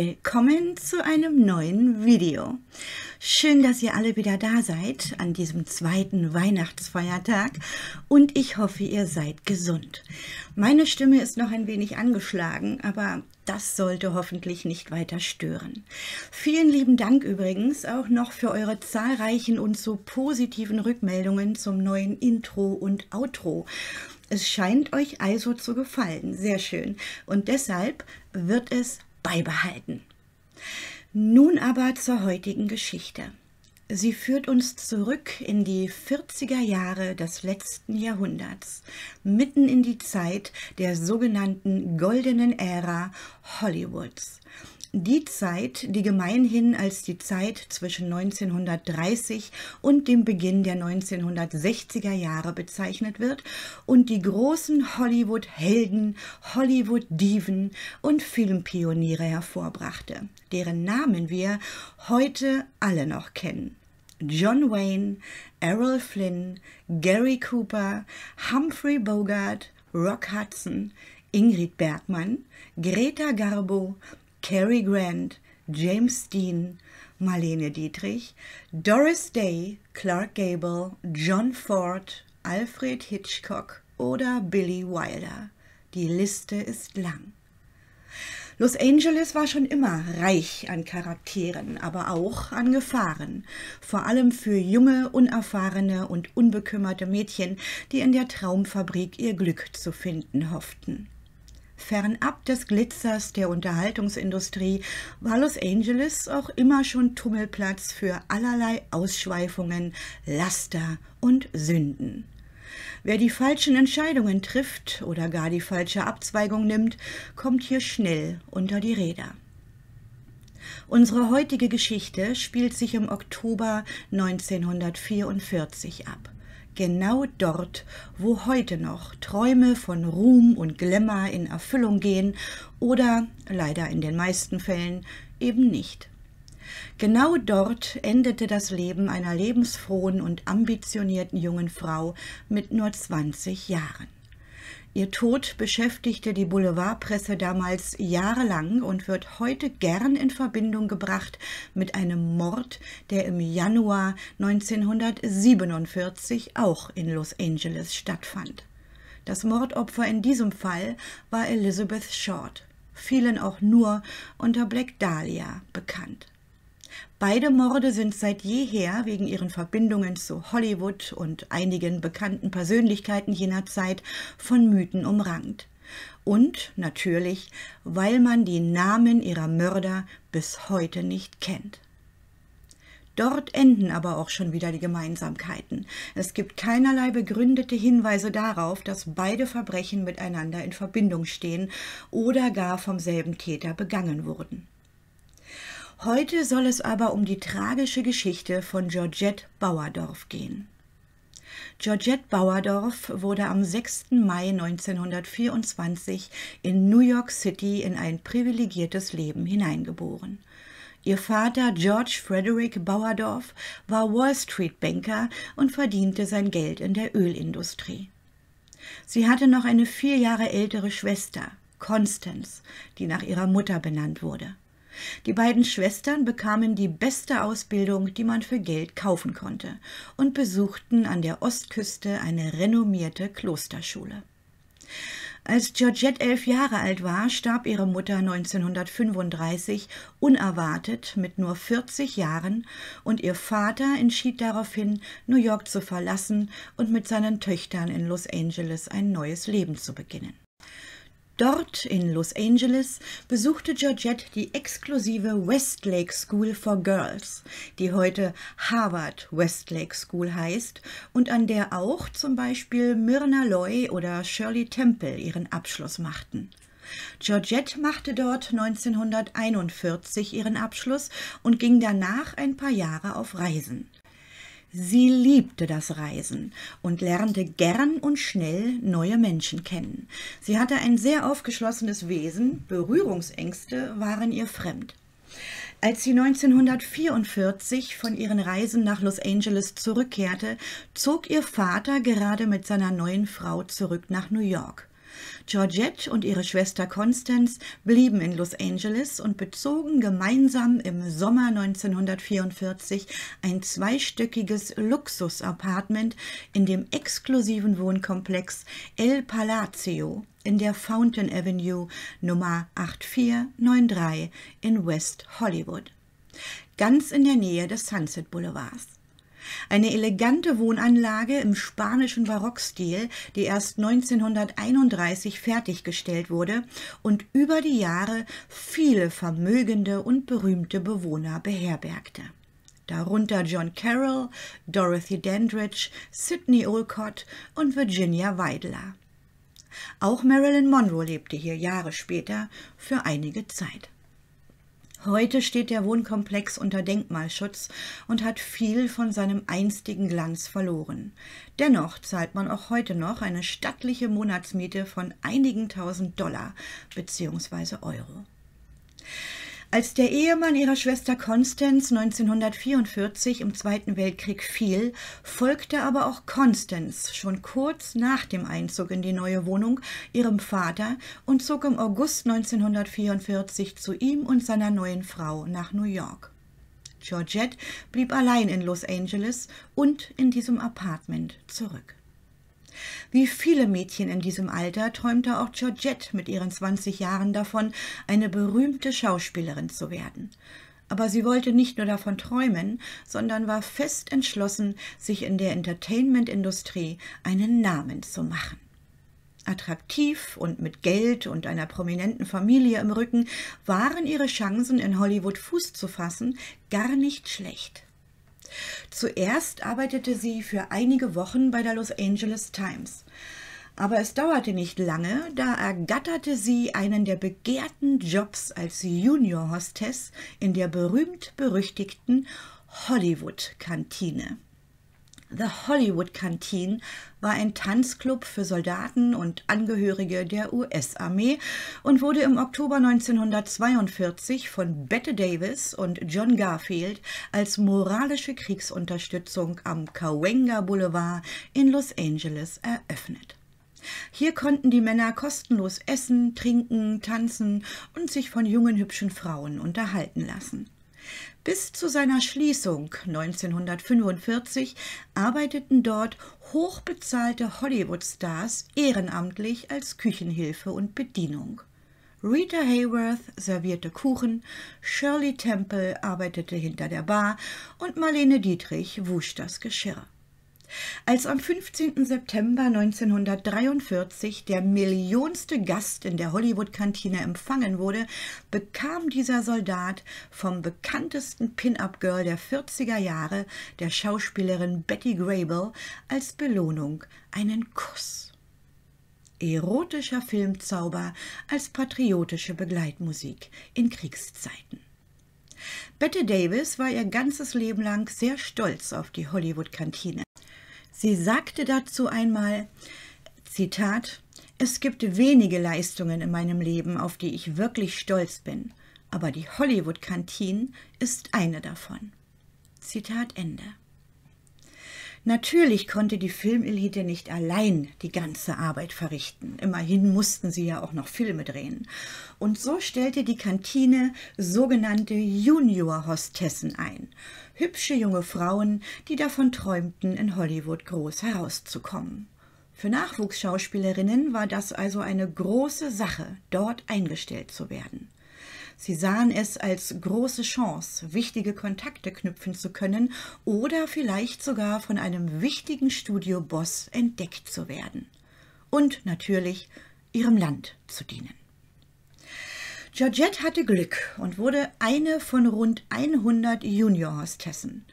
willkommen zu einem neuen Video. Schön, dass ihr alle wieder da seid an diesem zweiten Weihnachtsfeiertag und ich hoffe, ihr seid gesund. Meine Stimme ist noch ein wenig angeschlagen, aber das sollte hoffentlich nicht weiter stören. Vielen lieben Dank übrigens auch noch für eure zahlreichen und so positiven Rückmeldungen zum neuen Intro und Outro. Es scheint euch also zu gefallen. Sehr schön. Und deshalb wird es beibehalten. Nun aber zur heutigen Geschichte. Sie führt uns zurück in die 40er Jahre des letzten Jahrhunderts, mitten in die Zeit der sogenannten goldenen Ära Hollywoods. Die Zeit, die gemeinhin als die Zeit zwischen 1930 und dem Beginn der 1960er Jahre bezeichnet wird und die großen Hollywood-Helden, Hollywood-Diven und Filmpioniere hervorbrachte, deren Namen wir heute alle noch kennen. John Wayne, Errol Flynn, Gary Cooper, Humphrey Bogart, Rock Hudson, Ingrid Bergmann, Greta Garbo, Cary Grant, James Dean, Marlene Dietrich, Doris Day, Clark Gable, John Ford, Alfred Hitchcock oder Billy Wilder. Die Liste ist lang. Los Angeles war schon immer reich an Charakteren, aber auch an Gefahren, vor allem für junge, unerfahrene und unbekümmerte Mädchen, die in der Traumfabrik ihr Glück zu finden hofften. Fernab des Glitzers der Unterhaltungsindustrie war Los Angeles auch immer schon Tummelplatz für allerlei Ausschweifungen, Laster und Sünden. Wer die falschen Entscheidungen trifft oder gar die falsche Abzweigung nimmt, kommt hier schnell unter die Räder. Unsere heutige Geschichte spielt sich im Oktober 1944 ab genau dort, wo heute noch Träume von Ruhm und Glamour in Erfüllung gehen oder leider in den meisten Fällen eben nicht. Genau dort endete das Leben einer lebensfrohen und ambitionierten jungen Frau mit nur 20 Jahren. Ihr Tod beschäftigte die Boulevardpresse damals jahrelang und wird heute gern in Verbindung gebracht mit einem Mord, der im Januar 1947 auch in Los Angeles stattfand. Das Mordopfer in diesem Fall war Elizabeth Short, vielen auch nur unter Black Dahlia bekannt. Beide Morde sind seit jeher wegen ihren Verbindungen zu Hollywood und einigen bekannten Persönlichkeiten jener Zeit von Mythen umrankt. Und natürlich, weil man die Namen ihrer Mörder bis heute nicht kennt. Dort enden aber auch schon wieder die Gemeinsamkeiten. Es gibt keinerlei begründete Hinweise darauf, dass beide Verbrechen miteinander in Verbindung stehen oder gar vom selben Täter begangen wurden. Heute soll es aber um die tragische Geschichte von Georgette Bauerdorf gehen. Georgette Bauerdorf wurde am 6. Mai 1924 in New York City in ein privilegiertes Leben hineingeboren. Ihr Vater George Frederick Bauerdorf war Wall Street Banker und verdiente sein Geld in der Ölindustrie. Sie hatte noch eine vier Jahre ältere Schwester, Constance, die nach ihrer Mutter benannt wurde. Die beiden Schwestern bekamen die beste Ausbildung, die man für Geld kaufen konnte, und besuchten an der Ostküste eine renommierte Klosterschule. Als Georgette elf Jahre alt war, starb ihre Mutter 1935 unerwartet mit nur 40 Jahren und ihr Vater entschied daraufhin, New York zu verlassen und mit seinen Töchtern in Los Angeles ein neues Leben zu beginnen. Dort in Los Angeles besuchte Georgette die exklusive Westlake School for Girls, die heute Harvard Westlake School heißt und an der auch zum Beispiel Myrna Loy oder Shirley Temple ihren Abschluss machten. Georgette machte dort 1941 ihren Abschluss und ging danach ein paar Jahre auf Reisen. Sie liebte das Reisen und lernte gern und schnell neue Menschen kennen. Sie hatte ein sehr aufgeschlossenes Wesen, Berührungsängste waren ihr fremd. Als sie 1944 von ihren Reisen nach Los Angeles zurückkehrte, zog ihr Vater gerade mit seiner neuen Frau zurück nach New York. Georgette und ihre Schwester Constance blieben in Los Angeles und bezogen gemeinsam im Sommer 1944 ein zweistöckiges Luxus-Apartment in dem exklusiven Wohnkomplex El Palacio in der Fountain Avenue Nummer 8493 in West Hollywood, ganz in der Nähe des Sunset Boulevards. Eine elegante Wohnanlage im spanischen Barockstil, die erst 1931 fertiggestellt wurde und über die Jahre viele vermögende und berühmte Bewohner beherbergte darunter John Carroll, Dorothy Dandridge, Sidney Olcott und Virginia Weidler. Auch Marilyn Monroe lebte hier Jahre später für einige Zeit. Heute steht der Wohnkomplex unter Denkmalschutz und hat viel von seinem einstigen Glanz verloren. Dennoch zahlt man auch heute noch eine stattliche Monatsmiete von einigen tausend Dollar bzw. Euro. Als der Ehemann ihrer Schwester Constance 1944 im Zweiten Weltkrieg fiel, folgte aber auch Constance schon kurz nach dem Einzug in die neue Wohnung ihrem Vater und zog im August 1944 zu ihm und seiner neuen Frau nach New York. Georgette blieb allein in Los Angeles und in diesem Apartment zurück. Wie viele Mädchen in diesem Alter träumte auch Georgette mit ihren 20 Jahren davon, eine berühmte Schauspielerin zu werden. Aber sie wollte nicht nur davon träumen, sondern war fest entschlossen, sich in der Entertainment-Industrie einen Namen zu machen. Attraktiv und mit Geld und einer prominenten Familie im Rücken waren ihre Chancen, in Hollywood Fuß zu fassen, gar nicht schlecht. Zuerst arbeitete sie für einige Wochen bei der Los Angeles Times. Aber es dauerte nicht lange, da ergatterte sie einen der begehrten Jobs als Junior-Hostess in der berühmt-berüchtigten Hollywood-Kantine. The Hollywood Canteen war ein Tanzclub für Soldaten und Angehörige der US-Armee und wurde im Oktober 1942 von Bette Davis und John Garfield als moralische Kriegsunterstützung am Cahuenga Boulevard in Los Angeles eröffnet. Hier konnten die Männer kostenlos essen, trinken, tanzen und sich von jungen hübschen Frauen unterhalten lassen. Bis zu seiner Schließung 1945 arbeiteten dort hochbezahlte Hollywood-Stars ehrenamtlich als Küchenhilfe und Bedienung. Rita Hayworth servierte Kuchen, Shirley Temple arbeitete hinter der Bar und Marlene Dietrich wusch das Geschirr als am 15. September 1943 der millionste Gast in der Hollywood-Kantine empfangen wurde, bekam dieser Soldat vom bekanntesten Pin-Up-Girl der 40er Jahre, der Schauspielerin Betty Grable, als Belohnung einen Kuss. Erotischer Filmzauber als patriotische Begleitmusik in Kriegszeiten. Bette Davis war ihr ganzes Leben lang sehr stolz auf die Hollywood-Kantine. Sie sagte dazu einmal, Zitat, es gibt wenige Leistungen in meinem Leben, auf die ich wirklich stolz bin, aber die Hollywood-Kantine ist eine davon. Zitat Ende. Natürlich konnte die Filmelite nicht allein die ganze Arbeit verrichten. Immerhin mussten sie ja auch noch Filme drehen. Und so stellte die Kantine sogenannte Junior-Hostessen ein hübsche junge Frauen, die davon träumten, in Hollywood groß herauszukommen. Für Nachwuchsschauspielerinnen war das also eine große Sache, dort eingestellt zu werden. Sie sahen es als große Chance, wichtige Kontakte knüpfen zu können oder vielleicht sogar von einem wichtigen Studioboss entdeckt zu werden. Und natürlich ihrem Land zu dienen. Georgette hatte Glück und wurde eine von rund 100 Junior-Hostessen.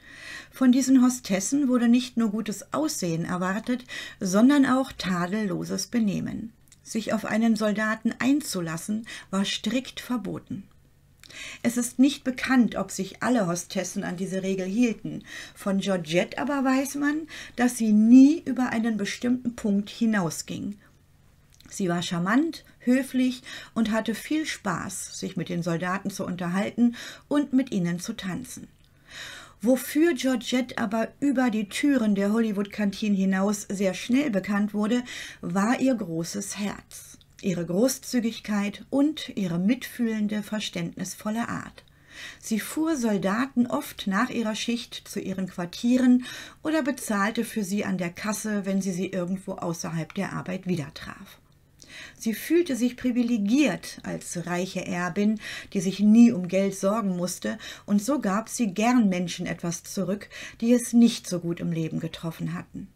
Von diesen Hostessen wurde nicht nur gutes Aussehen erwartet, sondern auch tadelloses Benehmen. Sich auf einen Soldaten einzulassen war strikt verboten. Es ist nicht bekannt, ob sich alle Hostessen an diese Regel hielten. Von Georgette aber weiß man, dass sie nie über einen bestimmten Punkt hinausging. Sie war charmant, höflich und hatte viel Spaß, sich mit den Soldaten zu unterhalten und mit ihnen zu tanzen. Wofür Georgette aber über die Türen der hollywood kantine hinaus sehr schnell bekannt wurde, war ihr großes Herz, ihre Großzügigkeit und ihre mitfühlende, verständnisvolle Art. Sie fuhr Soldaten oft nach ihrer Schicht zu ihren Quartieren oder bezahlte für sie an der Kasse, wenn sie sie irgendwo außerhalb der Arbeit wieder traf. Sie fühlte sich privilegiert als reiche Erbin, die sich nie um Geld sorgen musste, und so gab sie gern Menschen etwas zurück, die es nicht so gut im Leben getroffen hatten.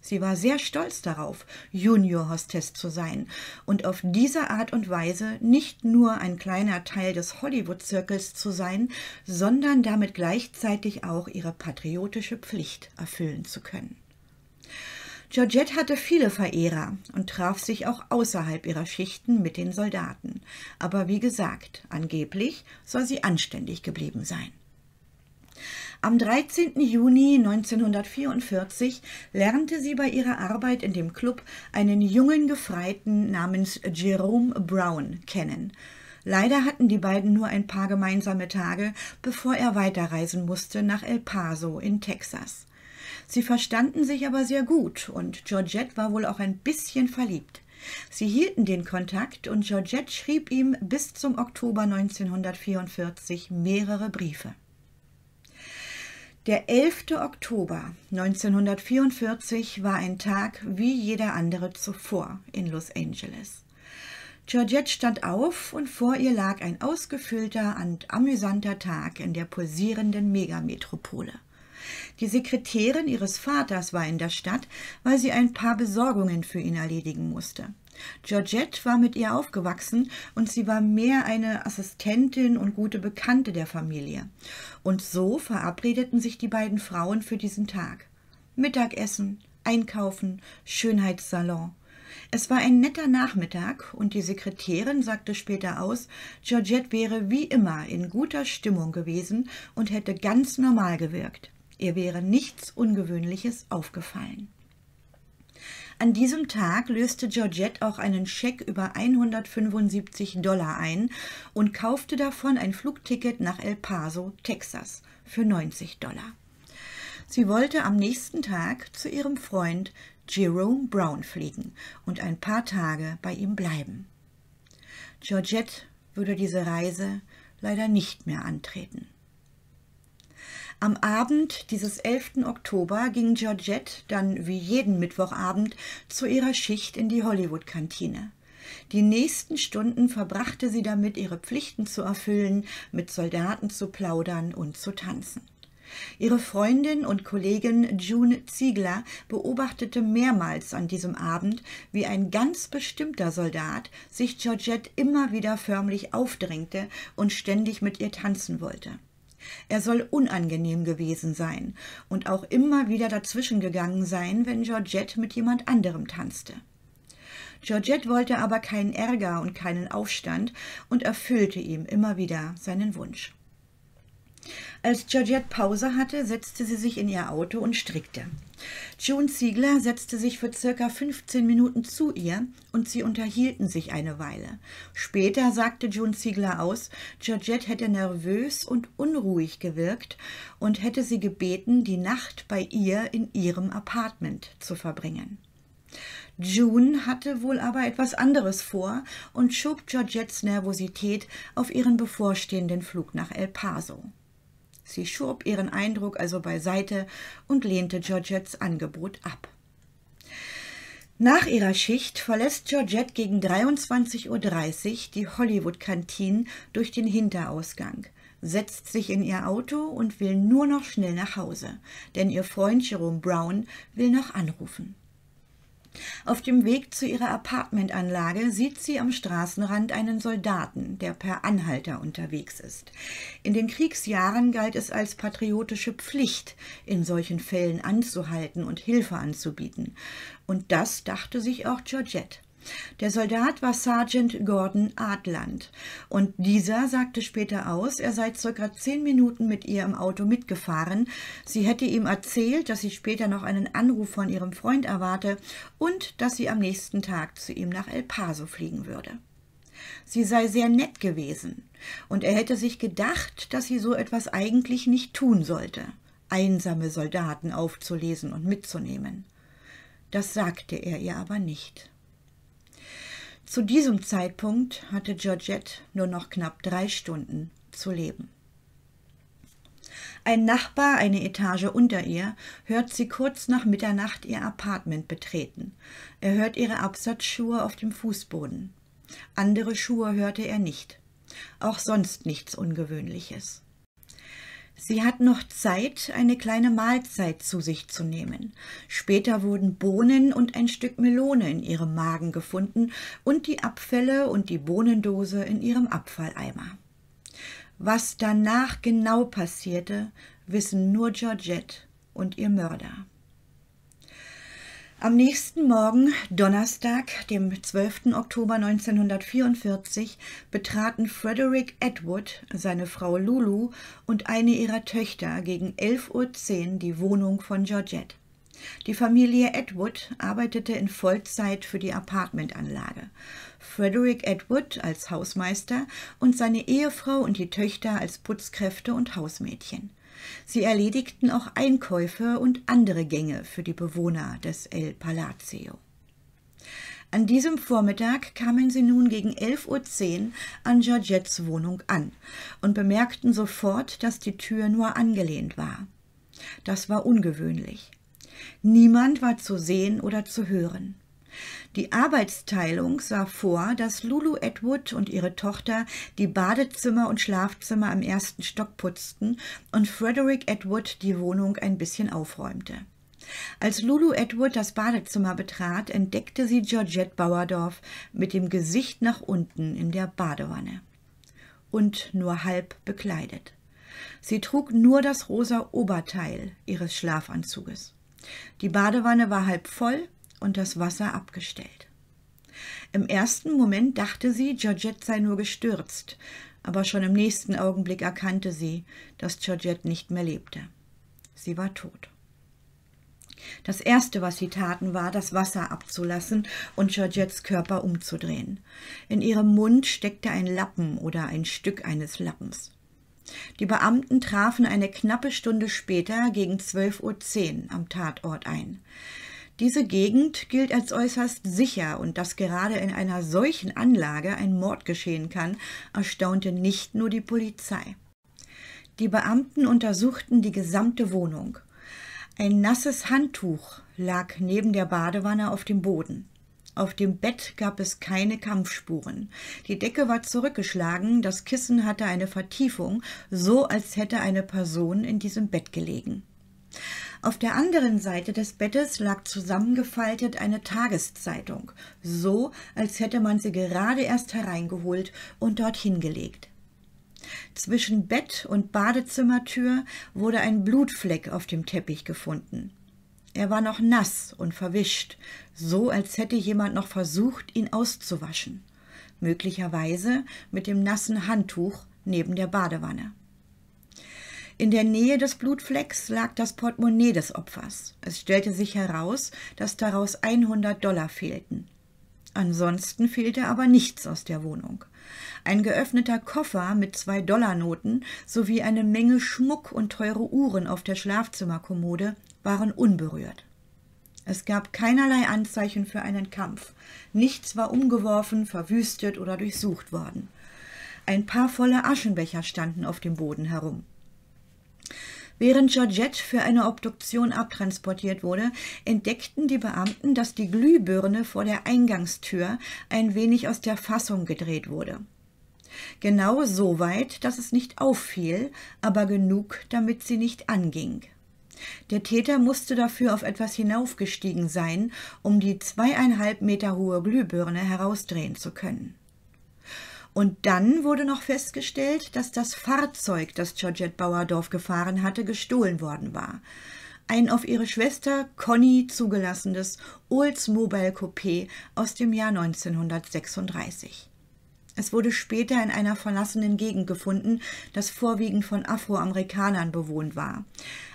Sie war sehr stolz darauf, Junior-Hostess zu sein und auf diese Art und Weise nicht nur ein kleiner Teil des Hollywood-Zirkels zu sein, sondern damit gleichzeitig auch ihre patriotische Pflicht erfüllen zu können. Georgette hatte viele Verehrer und traf sich auch außerhalb ihrer Schichten mit den Soldaten. Aber wie gesagt, angeblich soll sie anständig geblieben sein. Am 13. Juni 1944 lernte sie bei ihrer Arbeit in dem Club einen jungen Gefreiten namens Jerome Brown kennen. Leider hatten die beiden nur ein paar gemeinsame Tage, bevor er weiterreisen musste nach El Paso in Texas. Sie verstanden sich aber sehr gut und Georgette war wohl auch ein bisschen verliebt. Sie hielten den Kontakt und Georgette schrieb ihm bis zum Oktober 1944 mehrere Briefe. Der 11. Oktober 1944 war ein Tag wie jeder andere zuvor in Los Angeles. Georgette stand auf und vor ihr lag ein ausgefüllter und amüsanter Tag in der pulsierenden Megametropole. Die Sekretärin ihres Vaters war in der Stadt, weil sie ein paar Besorgungen für ihn erledigen musste. Georgette war mit ihr aufgewachsen und sie war mehr eine Assistentin und gute Bekannte der Familie. Und so verabredeten sich die beiden Frauen für diesen Tag. Mittagessen, Einkaufen, Schönheitssalon. Es war ein netter Nachmittag und die Sekretärin sagte später aus, Georgette wäre wie immer in guter Stimmung gewesen und hätte ganz normal gewirkt. Ihr wäre nichts Ungewöhnliches aufgefallen. An diesem Tag löste Georgette auch einen Scheck über 175 Dollar ein und kaufte davon ein Flugticket nach El Paso, Texas, für 90 Dollar. Sie wollte am nächsten Tag zu ihrem Freund Jerome Brown fliegen und ein paar Tage bei ihm bleiben. Georgette würde diese Reise leider nicht mehr antreten. Am Abend dieses 11. Oktober ging Georgette dann wie jeden Mittwochabend zu ihrer Schicht in die Hollywood-Kantine. Die nächsten Stunden verbrachte sie damit, ihre Pflichten zu erfüllen, mit Soldaten zu plaudern und zu tanzen. Ihre Freundin und Kollegin June Ziegler beobachtete mehrmals an diesem Abend, wie ein ganz bestimmter Soldat sich Georgette immer wieder förmlich aufdrängte und ständig mit ihr tanzen wollte. Er soll unangenehm gewesen sein und auch immer wieder dazwischen gegangen sein, wenn Georgette mit jemand anderem tanzte. Georgette wollte aber keinen Ärger und keinen Aufstand und erfüllte ihm immer wieder seinen Wunsch. Als Georgette Pause hatte, setzte sie sich in ihr Auto und strickte. June Ziegler setzte sich für circa 15 Minuten zu ihr und sie unterhielten sich eine Weile. Später sagte June Ziegler aus, Georgette hätte nervös und unruhig gewirkt und hätte sie gebeten, die Nacht bei ihr in ihrem Apartment zu verbringen. June hatte wohl aber etwas anderes vor und schob Georgettes Nervosität auf ihren bevorstehenden Flug nach El Paso. Sie schob ihren Eindruck also beiseite und lehnte Georgettes Angebot ab. Nach ihrer Schicht verlässt Georgette gegen 23.30 Uhr die Hollywood-Kantine durch den Hinterausgang, setzt sich in ihr Auto und will nur noch schnell nach Hause, denn ihr Freund Jerome Brown will noch anrufen. Auf dem Weg zu ihrer Apartmentanlage sieht sie am Straßenrand einen Soldaten, der per Anhalter unterwegs ist. In den Kriegsjahren galt es als patriotische Pflicht, in solchen Fällen anzuhalten und Hilfe anzubieten. Und das dachte sich auch Georgette. Der Soldat war Sergeant Gordon Adland und dieser sagte später aus, er sei circa zehn Minuten mit ihr im Auto mitgefahren. Sie hätte ihm erzählt, dass sie später noch einen Anruf von ihrem Freund erwarte und dass sie am nächsten Tag zu ihm nach El Paso fliegen würde. Sie sei sehr nett gewesen und er hätte sich gedacht, dass sie so etwas eigentlich nicht tun sollte, einsame Soldaten aufzulesen und mitzunehmen. Das sagte er ihr aber nicht. Zu diesem Zeitpunkt hatte Georgette nur noch knapp drei Stunden zu leben. Ein Nachbar, eine Etage unter ihr, hört sie kurz nach Mitternacht ihr Apartment betreten. Er hört ihre Absatzschuhe auf dem Fußboden. Andere Schuhe hörte er nicht. Auch sonst nichts Ungewöhnliches. Sie hat noch Zeit, eine kleine Mahlzeit zu sich zu nehmen. Später wurden Bohnen und ein Stück Melone in ihrem Magen gefunden und die Abfälle und die Bohnendose in ihrem Abfalleimer. Was danach genau passierte, wissen nur Georgette und ihr Mörder. Am nächsten Morgen, Donnerstag, dem 12. Oktober 1944, betraten Frederick Edward, seine Frau Lulu und eine ihrer Töchter gegen 11.10 Uhr die Wohnung von Georgette. Die Familie Edward arbeitete in Vollzeit für die Apartmentanlage. Frederick Edward als Hausmeister und seine Ehefrau und die Töchter als Putzkräfte und Hausmädchen. Sie erledigten auch Einkäufe und andere Gänge für die Bewohner des El Palazzo. An diesem Vormittag kamen sie nun gegen 11.10 Uhr an Georgettes Wohnung an und bemerkten sofort, dass die Tür nur angelehnt war. Das war ungewöhnlich. Niemand war zu sehen oder zu hören. Die Arbeitsteilung sah vor, dass Lulu Edward und ihre Tochter die Badezimmer und Schlafzimmer am ersten Stock putzten und Frederick Edward die Wohnung ein bisschen aufräumte. Als Lulu Edward das Badezimmer betrat, entdeckte sie Georgette Bauerdorf mit dem Gesicht nach unten in der Badewanne und nur halb bekleidet. Sie trug nur das rosa Oberteil ihres Schlafanzuges. Die Badewanne war halb voll und das Wasser abgestellt. Im ersten Moment dachte sie, Georgette sei nur gestürzt, aber schon im nächsten Augenblick erkannte sie, dass Georgette nicht mehr lebte. Sie war tot. Das Erste, was sie taten, war, das Wasser abzulassen und Georgettes Körper umzudrehen. In ihrem Mund steckte ein Lappen oder ein Stück eines Lappens. Die Beamten trafen eine knappe Stunde später gegen 12.10 Uhr am Tatort ein. Diese Gegend gilt als äußerst sicher und dass gerade in einer solchen Anlage ein Mord geschehen kann, erstaunte nicht nur die Polizei. Die Beamten untersuchten die gesamte Wohnung. Ein nasses Handtuch lag neben der Badewanne auf dem Boden. Auf dem Bett gab es keine Kampfspuren. Die Decke war zurückgeschlagen, das Kissen hatte eine Vertiefung, so als hätte eine Person in diesem Bett gelegen. Auf der anderen Seite des Bettes lag zusammengefaltet eine Tageszeitung, so als hätte man sie gerade erst hereingeholt und dorthin gelegt. Zwischen Bett und Badezimmertür wurde ein Blutfleck auf dem Teppich gefunden. Er war noch nass und verwischt, so als hätte jemand noch versucht, ihn auszuwaschen, möglicherweise mit dem nassen Handtuch neben der Badewanne. In der Nähe des Blutflecks lag das Portemonnaie des Opfers. Es stellte sich heraus, dass daraus 100 Dollar fehlten. Ansonsten fehlte aber nichts aus der Wohnung. Ein geöffneter Koffer mit zwei Dollarnoten sowie eine Menge Schmuck und teure Uhren auf der Schlafzimmerkommode waren unberührt. Es gab keinerlei Anzeichen für einen Kampf. Nichts war umgeworfen, verwüstet oder durchsucht worden. Ein paar volle Aschenbecher standen auf dem Boden herum. Während Georgette für eine Obduktion abtransportiert wurde, entdeckten die Beamten, dass die Glühbirne vor der Eingangstür ein wenig aus der Fassung gedreht wurde. Genau so weit, dass es nicht auffiel, aber genug, damit sie nicht anging. Der Täter musste dafür auf etwas hinaufgestiegen sein, um die zweieinhalb Meter hohe Glühbirne herausdrehen zu können. Und dann wurde noch festgestellt, dass das Fahrzeug, das Georgette Bauerdorf gefahren hatte, gestohlen worden war. Ein auf ihre Schwester Conny zugelassenes Oldsmobile Coupé aus dem Jahr 1936. Es wurde später in einer verlassenen Gegend gefunden, das vorwiegend von Afroamerikanern bewohnt war,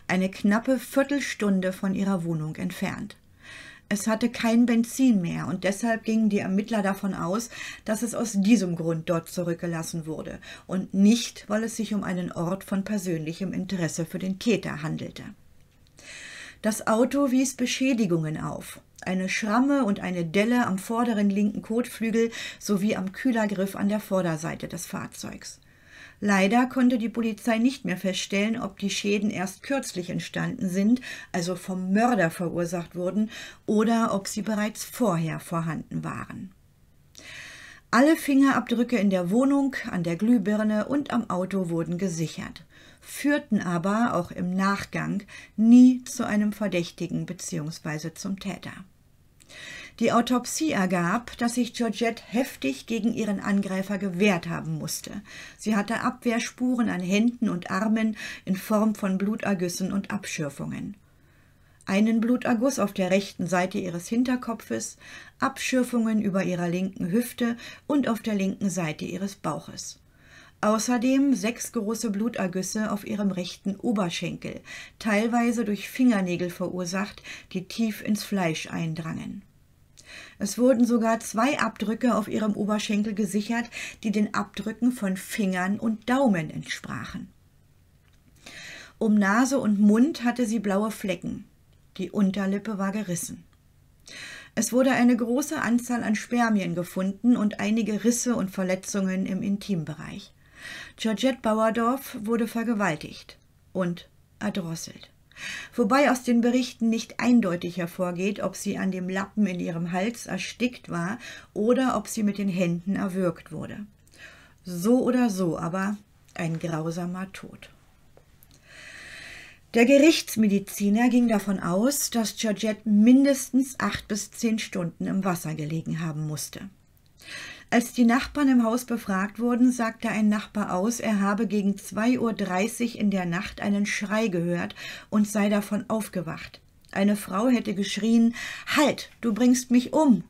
eine knappe Viertelstunde von ihrer Wohnung entfernt. Es hatte kein Benzin mehr und deshalb gingen die Ermittler davon aus, dass es aus diesem Grund dort zurückgelassen wurde und nicht, weil es sich um einen Ort von persönlichem Interesse für den Täter handelte. Das Auto wies Beschädigungen auf. Eine Schramme und eine Delle am vorderen linken Kotflügel sowie am Kühlergriff an der Vorderseite des Fahrzeugs. Leider konnte die Polizei nicht mehr feststellen, ob die Schäden erst kürzlich entstanden sind, also vom Mörder verursacht wurden, oder ob sie bereits vorher vorhanden waren. Alle Fingerabdrücke in der Wohnung, an der Glühbirne und am Auto wurden gesichert, führten aber auch im Nachgang nie zu einem Verdächtigen bzw. zum Täter. Die Autopsie ergab, dass sich Georgette heftig gegen ihren Angreifer gewehrt haben musste. Sie hatte Abwehrspuren an Händen und Armen in Form von Blutergüssen und Abschürfungen. Einen Bluterguss auf der rechten Seite ihres Hinterkopfes, Abschürfungen über ihrer linken Hüfte und auf der linken Seite ihres Bauches. Außerdem sechs große Blutergüsse auf ihrem rechten Oberschenkel, teilweise durch Fingernägel verursacht, die tief ins Fleisch eindrangen. Es wurden sogar zwei Abdrücke auf ihrem Oberschenkel gesichert, die den Abdrücken von Fingern und Daumen entsprachen. Um Nase und Mund hatte sie blaue Flecken. Die Unterlippe war gerissen. Es wurde eine große Anzahl an Spermien gefunden und einige Risse und Verletzungen im Intimbereich. Georgette Bauerdorf wurde vergewaltigt und erdrosselt wobei aus den Berichten nicht eindeutig hervorgeht, ob sie an dem Lappen in ihrem Hals erstickt war oder ob sie mit den Händen erwürgt wurde. So oder so aber ein grausamer Tod. Der Gerichtsmediziner ging davon aus, dass Georgette mindestens acht bis zehn Stunden im Wasser gelegen haben musste. Als die Nachbarn im Haus befragt wurden, sagte ein Nachbar aus, er habe gegen 2.30 Uhr in der Nacht einen Schrei gehört und sei davon aufgewacht. Eine Frau hätte geschrien Halt, du bringst mich um.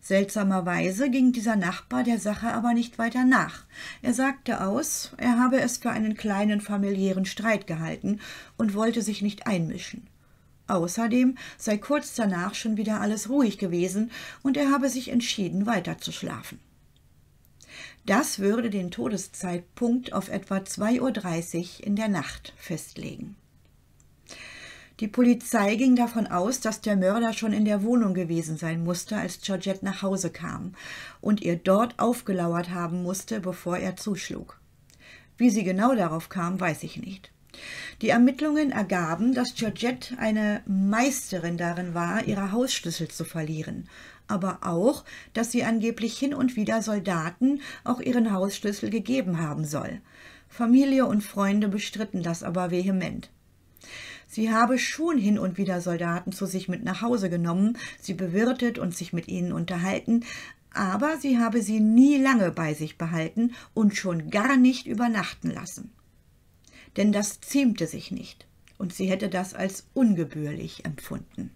Seltsamerweise ging dieser Nachbar der Sache aber nicht weiter nach. Er sagte aus, er habe es für einen kleinen familiären Streit gehalten und wollte sich nicht einmischen. Außerdem sei kurz danach schon wieder alles ruhig gewesen und er habe sich entschieden, weiterzuschlafen. Das würde den Todeszeitpunkt auf etwa 2.30 Uhr in der Nacht festlegen. Die Polizei ging davon aus, dass der Mörder schon in der Wohnung gewesen sein musste, als Georgette nach Hause kam und ihr dort aufgelauert haben musste, bevor er zuschlug. Wie sie genau darauf kam, weiß ich nicht. Die Ermittlungen ergaben, dass Georgette eine Meisterin darin war, ihre Hausschlüssel zu verlieren, aber auch, dass sie angeblich hin und wieder Soldaten auch ihren Hausschlüssel gegeben haben soll. Familie und Freunde bestritten das aber vehement. Sie habe schon hin und wieder Soldaten zu sich mit nach Hause genommen, sie bewirtet und sich mit ihnen unterhalten, aber sie habe sie nie lange bei sich behalten und schon gar nicht übernachten lassen denn das ziemte sich nicht, und sie hätte das als ungebührlich empfunden.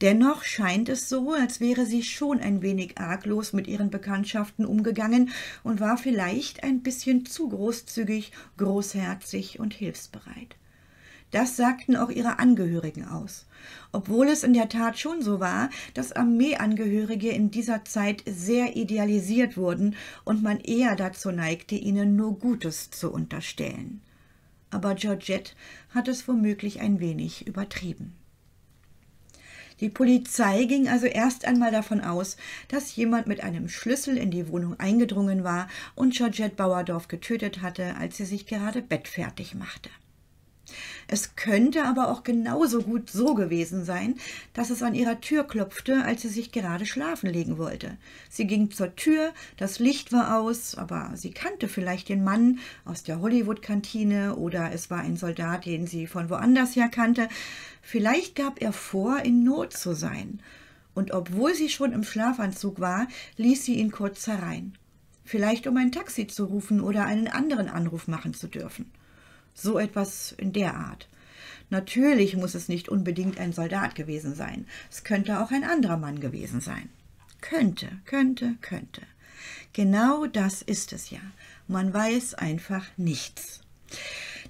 Dennoch scheint es so, als wäre sie schon ein wenig arglos mit ihren Bekanntschaften umgegangen und war vielleicht ein bisschen zu großzügig, großherzig und hilfsbereit. Das sagten auch ihre Angehörigen aus. Obwohl es in der Tat schon so war, dass Armeeangehörige in dieser Zeit sehr idealisiert wurden und man eher dazu neigte, ihnen nur Gutes zu unterstellen. Aber Georgette hat es womöglich ein wenig übertrieben. Die Polizei ging also erst einmal davon aus, dass jemand mit einem Schlüssel in die Wohnung eingedrungen war und Georgette Bauerdorf getötet hatte, als sie sich gerade bettfertig machte. Es könnte aber auch genauso gut so gewesen sein, dass es an ihrer Tür klopfte, als sie sich gerade schlafen legen wollte. Sie ging zur Tür, das Licht war aus, aber sie kannte vielleicht den Mann aus der Hollywood-Kantine oder es war ein Soldat, den sie von woanders her kannte. Vielleicht gab er vor, in Not zu sein. Und obwohl sie schon im Schlafanzug war, ließ sie ihn kurz herein vielleicht um ein Taxi zu rufen oder einen anderen Anruf machen zu dürfen. So etwas in der Art. Natürlich muss es nicht unbedingt ein Soldat gewesen sein. Es könnte auch ein anderer Mann gewesen sein. Könnte, könnte, könnte. Genau das ist es ja. Man weiß einfach nichts.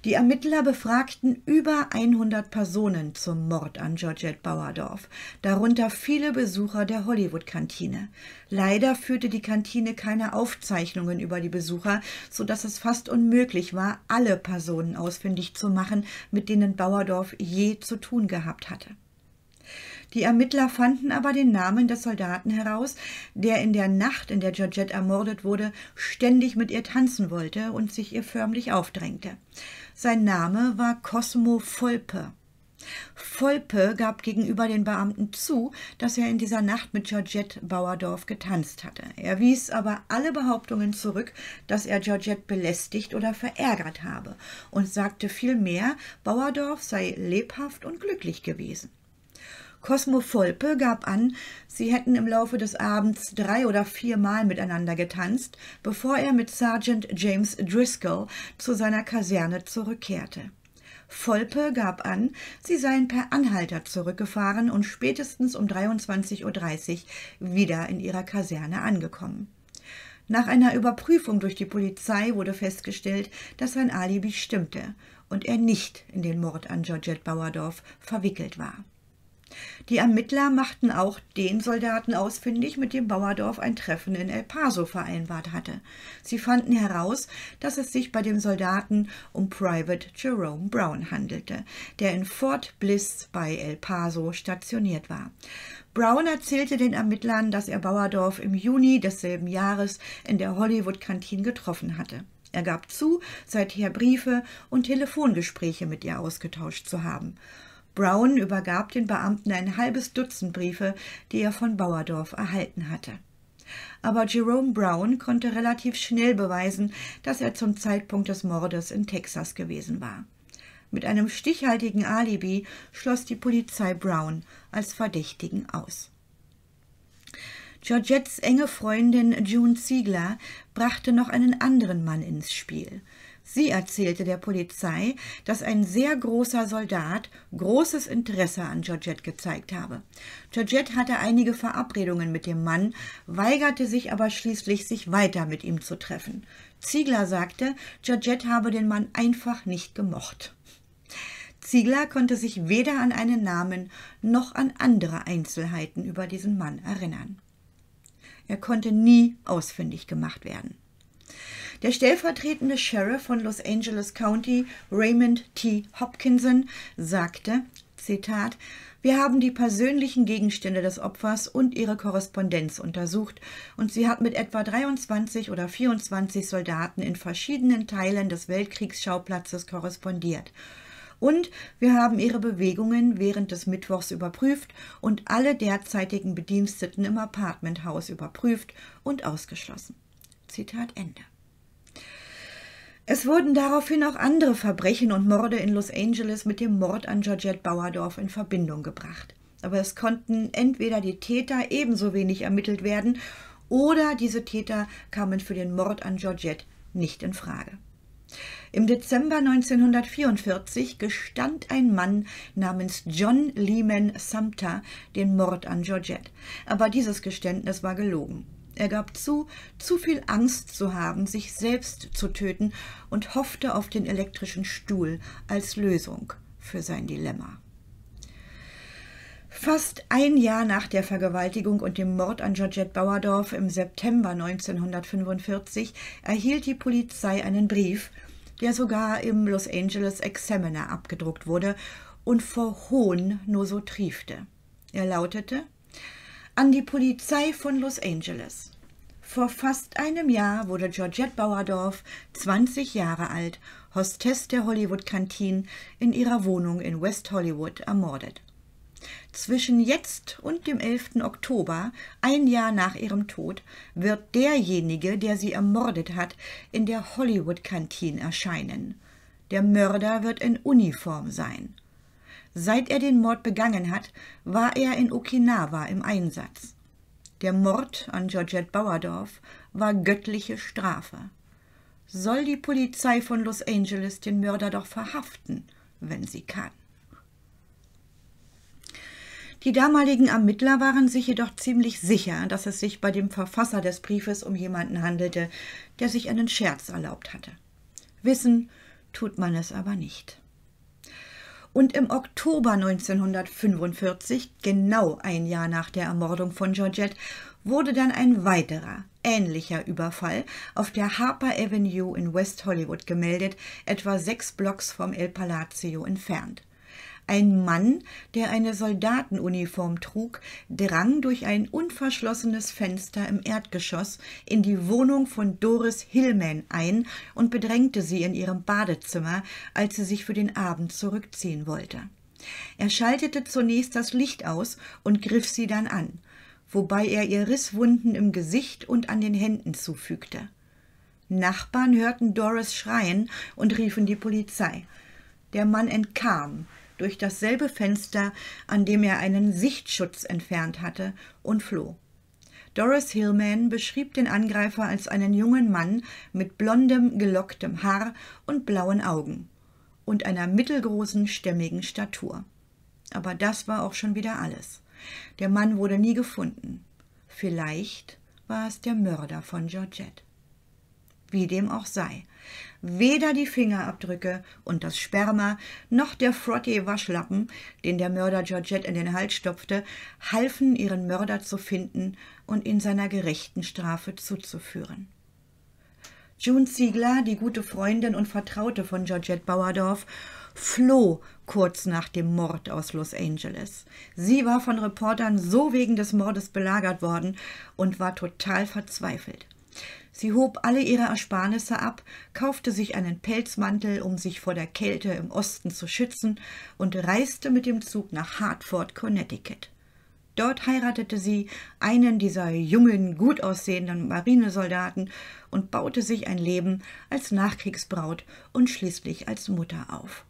Die Ermittler befragten über 100 Personen zum Mord an Georgette Bauerdorf, darunter viele Besucher der Hollywood-Kantine. Leider führte die Kantine keine Aufzeichnungen über die Besucher, sodass es fast unmöglich war, alle Personen ausfindig zu machen, mit denen Bauerdorf je zu tun gehabt hatte. Die Ermittler fanden aber den Namen des Soldaten heraus, der in der Nacht, in der Georgette ermordet wurde, ständig mit ihr tanzen wollte und sich ihr förmlich aufdrängte. Sein Name war Cosmo Volpe. Volpe gab gegenüber den Beamten zu, dass er in dieser Nacht mit Georgette Bauerdorf getanzt hatte. Er wies aber alle Behauptungen zurück, dass er Georgette belästigt oder verärgert habe und sagte vielmehr, Bauerdorf sei lebhaft und glücklich gewesen. Cosmo Volpe gab an, sie hätten im Laufe des Abends drei oder viermal miteinander getanzt, bevor er mit Sergeant James Driscoll zu seiner Kaserne zurückkehrte. Volpe gab an, sie seien per Anhalter zurückgefahren und spätestens um 23.30 Uhr wieder in ihrer Kaserne angekommen. Nach einer Überprüfung durch die Polizei wurde festgestellt, dass sein Alibi stimmte und er nicht in den Mord an Georgette Bauerdorf verwickelt war. Die Ermittler machten auch den Soldaten ausfindig, mit dem Bauerdorf ein Treffen in El Paso vereinbart hatte. Sie fanden heraus, dass es sich bei dem Soldaten um Private Jerome Brown handelte, der in Fort Bliss bei El Paso stationiert war. Brown erzählte den Ermittlern, dass er Bauerdorf im Juni desselben Jahres in der Hollywood-Kantine getroffen hatte. Er gab zu, seither Briefe und Telefongespräche mit ihr ausgetauscht zu haben. Brown übergab den Beamten ein halbes Dutzend Briefe, die er von Bauerdorf erhalten hatte. Aber Jerome Brown konnte relativ schnell beweisen, dass er zum Zeitpunkt des Mordes in Texas gewesen war. Mit einem stichhaltigen Alibi schloss die Polizei Brown als Verdächtigen aus. Georgettes enge Freundin June Ziegler brachte noch einen anderen Mann ins Spiel – Sie erzählte der Polizei, dass ein sehr großer Soldat großes Interesse an Georgette gezeigt habe. Georgette hatte einige Verabredungen mit dem Mann, weigerte sich aber schließlich, sich weiter mit ihm zu treffen. Ziegler sagte, Georgette habe den Mann einfach nicht gemocht. Ziegler konnte sich weder an einen Namen noch an andere Einzelheiten über diesen Mann erinnern. Er konnte nie ausfindig gemacht werden. Der stellvertretende Sheriff von Los Angeles County, Raymond T. Hopkinson, sagte, Zitat, wir haben die persönlichen Gegenstände des Opfers und ihre Korrespondenz untersucht und sie hat mit etwa 23 oder 24 Soldaten in verschiedenen Teilen des Weltkriegsschauplatzes korrespondiert. Und wir haben ihre Bewegungen während des Mittwochs überprüft und alle derzeitigen Bediensteten im Apartmenthaus überprüft und ausgeschlossen. Zitat Ende. Es wurden daraufhin auch andere Verbrechen und Morde in Los Angeles mit dem Mord an Georgette Bauerdorf in Verbindung gebracht. Aber es konnten entweder die Täter ebenso wenig ermittelt werden oder diese Täter kamen für den Mord an Georgette nicht in Frage. Im Dezember 1944 gestand ein Mann namens John Lehman Sumter den Mord an Georgette, aber dieses Geständnis war gelogen. Er gab zu, zu viel Angst zu haben, sich selbst zu töten und hoffte auf den elektrischen Stuhl als Lösung für sein Dilemma. Fast ein Jahr nach der Vergewaltigung und dem Mord an Georgette Bauerdorf im September 1945 erhielt die Polizei einen Brief, der sogar im Los Angeles Examiner abgedruckt wurde und vor Hohn nur so triefte. Er lautete an die Polizei von Los Angeles. Vor fast einem Jahr wurde Georgette Bauerdorf, 20 Jahre alt, Hostess der Hollywood-Kantine, in ihrer Wohnung in West Hollywood ermordet. Zwischen jetzt und dem 11. Oktober, ein Jahr nach ihrem Tod, wird derjenige, der sie ermordet hat, in der Hollywood-Kantine erscheinen. Der Mörder wird in Uniform sein. Seit er den Mord begangen hat, war er in Okinawa im Einsatz. Der Mord an Georgette Bauerdorf war göttliche Strafe. Soll die Polizei von Los Angeles den Mörder doch verhaften, wenn sie kann. Die damaligen Ermittler waren sich jedoch ziemlich sicher, dass es sich bei dem Verfasser des Briefes um jemanden handelte, der sich einen Scherz erlaubt hatte. Wissen tut man es aber nicht und im Oktober 1945, genau ein Jahr nach der Ermordung von Georgette, wurde dann ein weiterer, ähnlicher Überfall auf der Harper Avenue in West Hollywood gemeldet, etwa sechs Blocks vom El Palacio entfernt. Ein Mann, der eine Soldatenuniform trug, drang durch ein unverschlossenes Fenster im Erdgeschoss in die Wohnung von Doris Hillman ein und bedrängte sie in ihrem Badezimmer, als sie sich für den Abend zurückziehen wollte. Er schaltete zunächst das Licht aus und griff sie dann an, wobei er ihr Risswunden im Gesicht und an den Händen zufügte. Nachbarn hörten Doris schreien und riefen die Polizei. Der Mann entkam, durch dasselbe Fenster, an dem er einen Sichtschutz entfernt hatte, und floh. Doris Hillman beschrieb den Angreifer als einen jungen Mann mit blondem, gelocktem Haar und blauen Augen und einer mittelgroßen, stämmigen Statur. Aber das war auch schon wieder alles. Der Mann wurde nie gefunden. Vielleicht war es der Mörder von Georgette. Wie dem auch sei, weder die Fingerabdrücke und das Sperma noch der Frotté-Waschlappen, den der Mörder Georgette in den Hals stopfte, halfen, ihren Mörder zu finden und ihn seiner gerechten Strafe zuzuführen. June Ziegler, die gute Freundin und Vertraute von Georgette Bauerdorf, floh kurz nach dem Mord aus Los Angeles. Sie war von Reportern so wegen des Mordes belagert worden und war total verzweifelt. Sie hob alle ihre Ersparnisse ab, kaufte sich einen Pelzmantel, um sich vor der Kälte im Osten zu schützen, und reiste mit dem Zug nach Hartford, Connecticut. Dort heiratete sie einen dieser jungen, gut aussehenden Marinesoldaten und baute sich ein Leben als Nachkriegsbraut und schließlich als Mutter auf.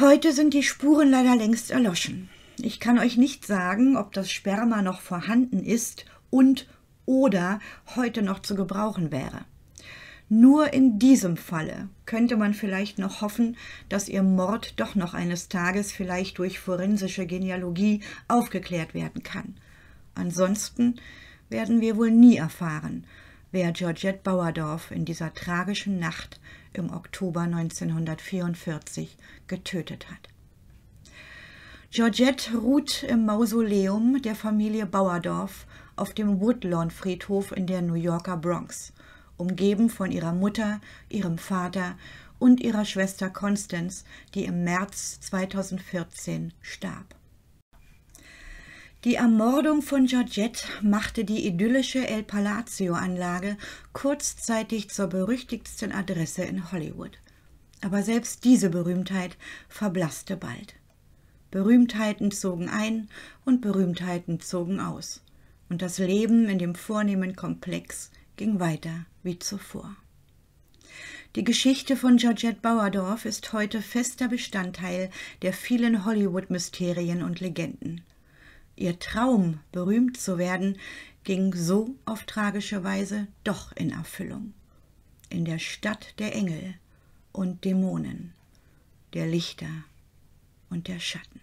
Heute sind die Spuren leider längst erloschen. Ich kann euch nicht sagen, ob das Sperma noch vorhanden ist und oder heute noch zu gebrauchen wäre. Nur in diesem Falle könnte man vielleicht noch hoffen, dass ihr Mord doch noch eines Tages vielleicht durch forensische Genealogie aufgeklärt werden kann. Ansonsten werden wir wohl nie erfahren, wer Georgette Bauerdorf in dieser tragischen Nacht im Oktober 1944 getötet hat. Georgette ruht im Mausoleum der Familie Bauerdorf auf dem Woodlawn-Friedhof in der New Yorker Bronx, umgeben von ihrer Mutter, ihrem Vater und ihrer Schwester Constance, die im März 2014 starb. Die Ermordung von Georgette machte die idyllische El Palacio-Anlage kurzzeitig zur berüchtigtsten Adresse in Hollywood. Aber selbst diese Berühmtheit verblasste bald. Berühmtheiten zogen ein und Berühmtheiten zogen aus und das Leben in dem vornehmen Komplex ging weiter wie zuvor. Die Geschichte von Georgette Bauerdorf ist heute fester Bestandteil der vielen Hollywood-Mysterien und Legenden. Ihr Traum, berühmt zu werden, ging so auf tragische Weise doch in Erfüllung. In der Stadt der Engel und Dämonen, der Lichter und der Schatten.